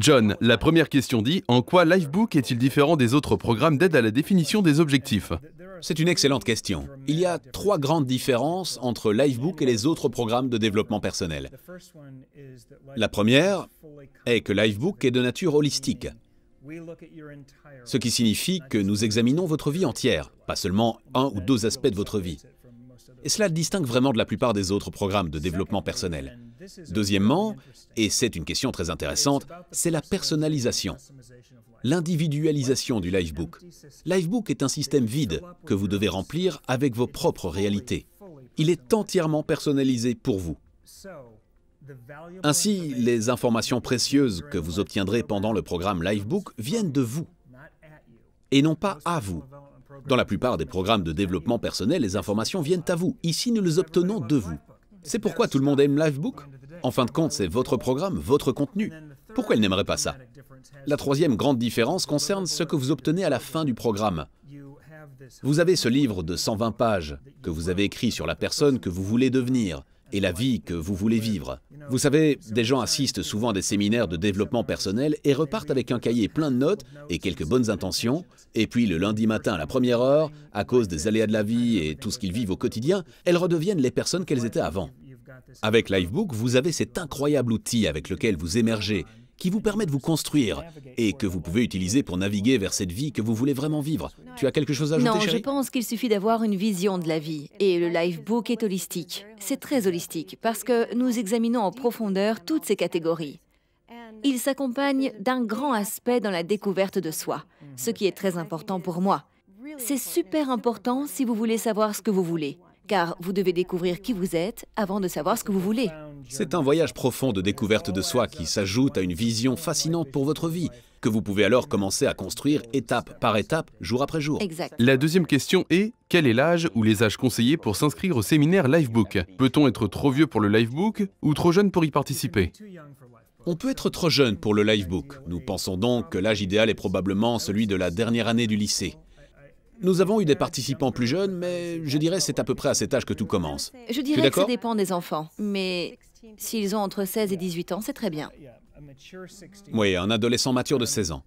John, la première question dit, en quoi Livebook est-il différent des autres programmes d'aide à la définition des objectifs C'est une excellente question. Il y a trois grandes différences entre Livebook et les autres programmes de développement personnel. La première est que Livebook est de nature holistique, ce qui signifie que nous examinons votre vie entière, pas seulement un ou deux aspects de votre vie. Et cela le distingue vraiment de la plupart des autres programmes de développement personnel. Deuxièmement, et c'est une question très intéressante, c'est la personnalisation, l'individualisation du Livebook. Livebook est un système vide que vous devez remplir avec vos propres réalités. Il est entièrement personnalisé pour vous. Ainsi, les informations précieuses que vous obtiendrez pendant le programme Livebook viennent de vous et non pas à vous. Dans la plupart des programmes de développement personnel, les informations viennent à vous. Ici, nous les obtenons de vous. C'est pourquoi tout le monde aime Livebook en fin de compte, c'est votre programme, votre contenu. Pourquoi elle n'aimeraient pas ça La troisième grande différence concerne ce que vous obtenez à la fin du programme. Vous avez ce livre de 120 pages que vous avez écrit sur la personne que vous voulez devenir et la vie que vous voulez vivre. Vous savez, des gens assistent souvent à des séminaires de développement personnel et repartent avec un cahier plein de notes et quelques bonnes intentions, et puis le lundi matin à la première heure, à cause des aléas de la vie et tout ce qu'ils vivent au quotidien, elles redeviennent les personnes qu'elles étaient avant. Avec Livebook, vous avez cet incroyable outil avec lequel vous émergez, qui vous permet de vous construire et que vous pouvez utiliser pour naviguer vers cette vie que vous voulez vraiment vivre. Tu as quelque chose à ajouter Non, je pense qu'il suffit d'avoir une vision de la vie et le Livebook est holistique. C'est très holistique parce que nous examinons en profondeur toutes ces catégories. Il s'accompagne d'un grand aspect dans la découverte de soi, ce qui est très important pour moi. C'est super important si vous voulez savoir ce que vous voulez car vous devez découvrir qui vous êtes avant de savoir ce que vous voulez. C'est un voyage profond de découverte de soi qui s'ajoute à une vision fascinante pour votre vie, que vous pouvez alors commencer à construire étape par étape, jour après jour. La deuxième question est, quel est l'âge ou les âges conseillés pour s'inscrire au séminaire Livebook Peut-on être trop vieux pour le Livebook ou trop jeune pour y participer on peut être trop jeune pour le Livebook. Nous pensons donc que l'âge idéal est probablement celui de la dernière année du lycée. Nous avons eu des participants plus jeunes, mais je dirais c'est à peu près à cet âge que tout commence. Je dirais que ça dépend des enfants, mais s'ils ont entre 16 et 18 ans, c'est très bien. Oui, un adolescent mature de 16 ans.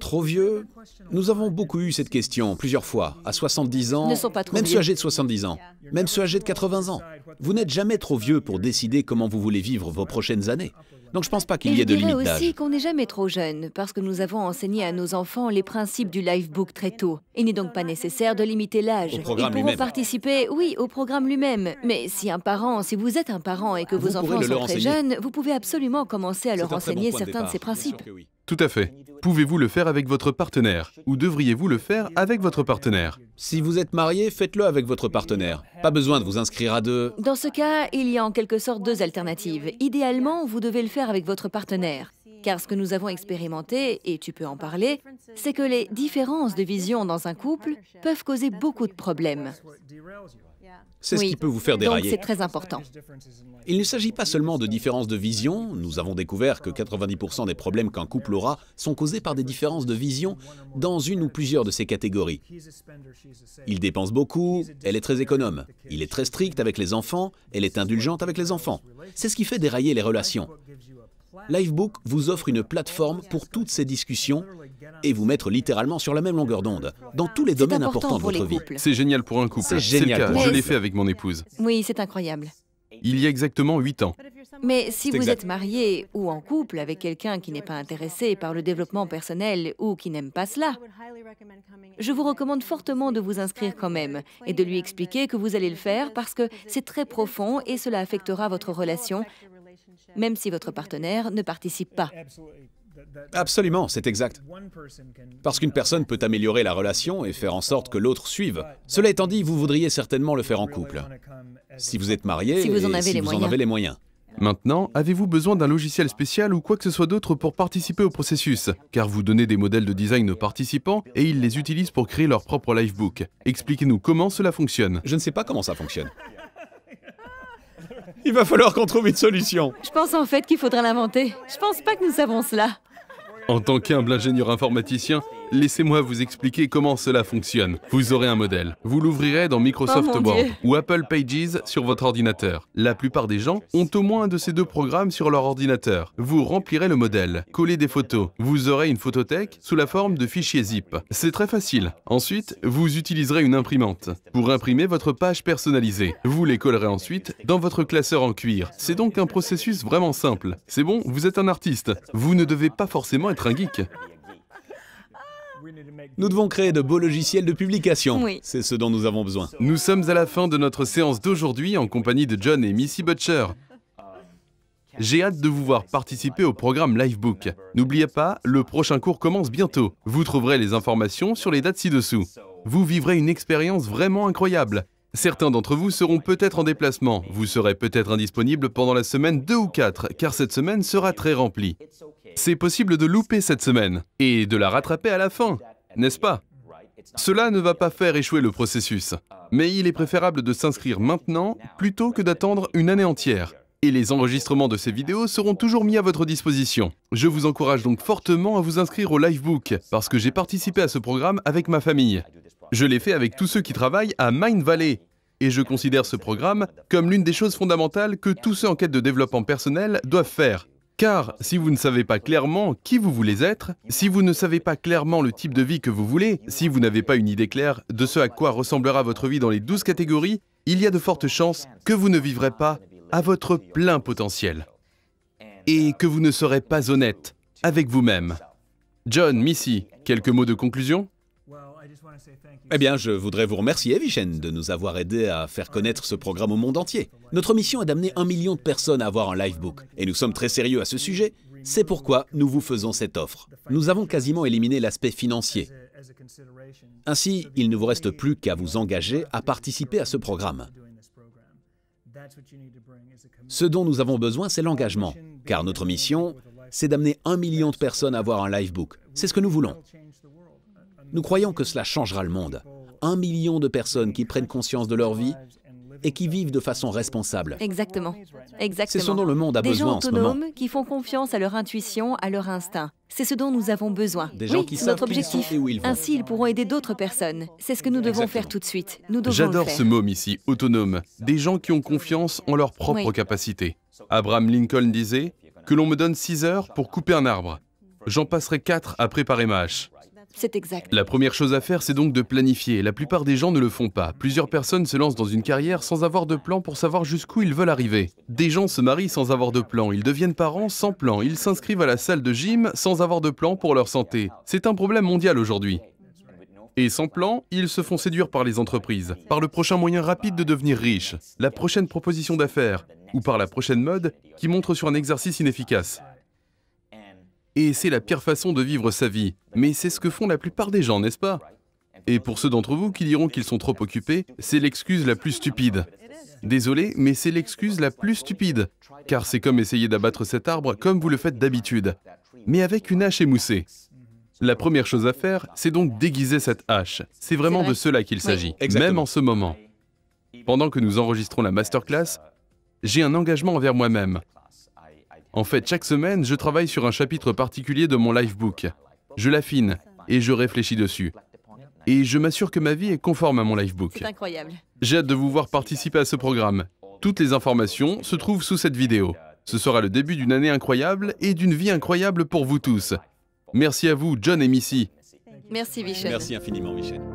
Trop vieux Nous avons beaucoup eu cette question, plusieurs fois, à 70 ans, même ceux âgés de 70 ans, même ceux âgés de 80 ans. Vous n'êtes jamais trop vieux pour décider comment vous voulez vivre vos prochaines années. Donc je ne pense pas qu'il y ait de limite d'âge. aussi qu'on n'est jamais trop jeune, parce que nous avons enseigné à nos enfants les principes du Book très tôt. Il n'est donc pas nécessaire de limiter l'âge. Ils pourront participer, oui, au programme lui-même. Mais si un parent, si vous êtes un parent et que ah, vos enfants sont très jeunes, vous pouvez absolument commencer à leur enseigner certains de, ces principes. Tout à fait. Pouvez-vous le faire avec votre partenaire Ou devriez-vous le faire avec votre partenaire Si vous êtes marié, faites-le avec votre partenaire. Pas besoin de vous inscrire à deux. Dans ce cas, il y a en quelque sorte deux alternatives. Idéalement, vous devez le faire avec votre partenaire. Car ce que nous avons expérimenté, et tu peux en parler, c'est que les différences de vision dans un couple peuvent causer beaucoup de problèmes. C'est ce qui peut vous faire dérailler. C'est très important. Il ne s'agit pas seulement de différences de vision. Nous avons découvert que 90% des problèmes qu'un couple aura sont causés par des différences de vision dans une ou plusieurs de ces catégories. Il dépense beaucoup, elle est très économe. Il est très strict avec les enfants, elle est indulgente avec les enfants. C'est ce qui fait dérailler les relations. Livebook vous offre une plateforme pour toutes ces discussions et vous mettre littéralement sur la même longueur d'onde, dans tous les domaines importants de votre vie. C'est génial pour un couple. C'est génial. Je l'ai fait avec mon épouse. Oui, c'est incroyable. Il y a exactement 8 ans. Mais si vous êtes marié ou en couple avec quelqu'un qui n'est pas intéressé par le développement personnel ou qui n'aime pas cela, je vous recommande fortement de vous inscrire quand même et de lui expliquer que vous allez le faire parce que c'est très profond et cela affectera votre relation, même si votre partenaire ne participe pas. Absolument, c'est exact. Parce qu'une personne peut améliorer la relation et faire en sorte que l'autre suive. Cela étant dit, vous voudriez certainement le faire en couple. Si vous êtes marié, et vous en avez, si vous En avez les moyens. Maintenant, avez-vous besoin d'un logiciel spécial ou quoi que ce soit d'autre pour participer au processus Car vous donnez des modèles de design aux participants et ils les utilisent pour créer leur propre livebook. Expliquez-nous comment cela fonctionne. Je ne sais pas comment ça fonctionne. Il va falloir qu'on trouve une solution. Je pense en fait qu'il faudra l'inventer. Je pense pas que nous savons cela. En tant qu'humble ingénieur informaticien, Laissez-moi vous expliquer comment cela fonctionne. Vous aurez un modèle. Vous l'ouvrirez dans Microsoft oh Word ou Apple Pages sur votre ordinateur. La plupart des gens ont au moins un de ces deux programmes sur leur ordinateur. Vous remplirez le modèle, collez des photos. Vous aurez une photothèque sous la forme de fichiers zip. C'est très facile. Ensuite, vous utiliserez une imprimante pour imprimer votre page personnalisée. Vous les collerez ensuite dans votre classeur en cuir. C'est donc un processus vraiment simple. C'est bon, vous êtes un artiste. Vous ne devez pas forcément être un geek. Nous devons créer de beaux logiciels de publication. Oui. C'est ce dont nous avons besoin. Nous sommes à la fin de notre séance d'aujourd'hui en compagnie de John et Missy Butcher. J'ai hâte de vous voir participer au programme Livebook. N'oubliez pas, le prochain cours commence bientôt. Vous trouverez les informations sur les dates ci-dessous. Vous vivrez une expérience vraiment incroyable. Certains d'entre vous seront peut-être en déplacement, vous serez peut-être indisponible pendant la semaine 2 ou 4, car cette semaine sera très remplie c'est possible de louper cette semaine et de la rattraper à la fin, n'est-ce pas Cela ne va pas faire échouer le processus, mais il est préférable de s'inscrire maintenant plutôt que d'attendre une année entière. Et les enregistrements de ces vidéos seront toujours mis à votre disposition. Je vous encourage donc fortement à vous inscrire au Livebook, parce que j'ai participé à ce programme avec ma famille. Je l'ai fait avec tous ceux qui travaillent à Mindvalley Valley, et je considère ce programme comme l'une des choses fondamentales que tous ceux en quête de développement personnel doivent faire. Car si vous ne savez pas clairement qui vous voulez être, si vous ne savez pas clairement le type de vie que vous voulez, si vous n'avez pas une idée claire de ce à quoi ressemblera votre vie dans les douze catégories, il y a de fortes chances que vous ne vivrez pas à votre plein potentiel et que vous ne serez pas honnête avec vous-même. John, Missy, quelques mots de conclusion eh bien, je voudrais vous remercier, Vichen, de nous avoir aidés à faire connaître ce programme au monde entier. Notre mission est d'amener un million de personnes à avoir un livebook, et nous sommes très sérieux à ce sujet. C'est pourquoi nous vous faisons cette offre. Nous avons quasiment éliminé l'aspect financier. Ainsi, il ne vous reste plus qu'à vous engager à participer à ce programme. Ce dont nous avons besoin, c'est l'engagement, car notre mission, c'est d'amener un million de personnes à avoir un livebook. C'est ce que nous voulons. Nous croyons que cela changera le monde. Un million de personnes qui prennent conscience de leur vie et qui vivent de façon responsable. Exactement. Exactement. C'est ce dont le monde a besoin en ce moment. qui font confiance à leur intuition, à leur instinct. C'est ce dont nous avons besoin. Des gens qui notre objectif. Ainsi, ils pourront aider d'autres personnes. C'est ce que nous devons faire tout de suite. Nous J'adore ce mot ici, autonome. Des gens qui ont confiance en leur propre capacité. Abraham Lincoln disait que l'on me donne six heures pour couper un arbre. J'en passerai quatre à préparer ma hache. La première chose à faire, c'est donc de planifier. La plupart des gens ne le font pas. Plusieurs personnes se lancent dans une carrière sans avoir de plan pour savoir jusqu'où ils veulent arriver. Des gens se marient sans avoir de plan, ils deviennent parents sans plan, ils s'inscrivent à la salle de gym sans avoir de plan pour leur santé. C'est un problème mondial aujourd'hui. Et sans plan, ils se font séduire par les entreprises, par le prochain moyen rapide de devenir riche, la prochaine proposition d'affaires, ou par la prochaine mode qui montre sur un exercice inefficace. Et c'est la pire façon de vivre sa vie. Mais c'est ce que font la plupart des gens, n'est-ce pas Et pour ceux d'entre vous qui diront qu'ils sont trop occupés, c'est l'excuse la plus stupide. Désolé, mais c'est l'excuse la plus stupide, car c'est comme essayer d'abattre cet arbre comme vous le faites d'habitude, mais avec une hache émoussée. La première chose à faire, c'est donc déguiser cette hache. C'est vraiment de cela qu'il s'agit, même en ce moment. Pendant que nous enregistrons la masterclass, j'ai un engagement envers moi-même. En fait, chaque semaine, je travaille sur un chapitre particulier de mon lifebook. Je l'affine et je réfléchis dessus. Et je m'assure que ma vie est conforme à mon lifebook. C'est incroyable. J'ai hâte de vous voir participer à ce programme. Toutes les informations se trouvent sous cette vidéo. Ce sera le début d'une année incroyable et d'une vie incroyable pour vous tous. Merci à vous, John et Missy. Merci, Michel. Merci infiniment, Michel.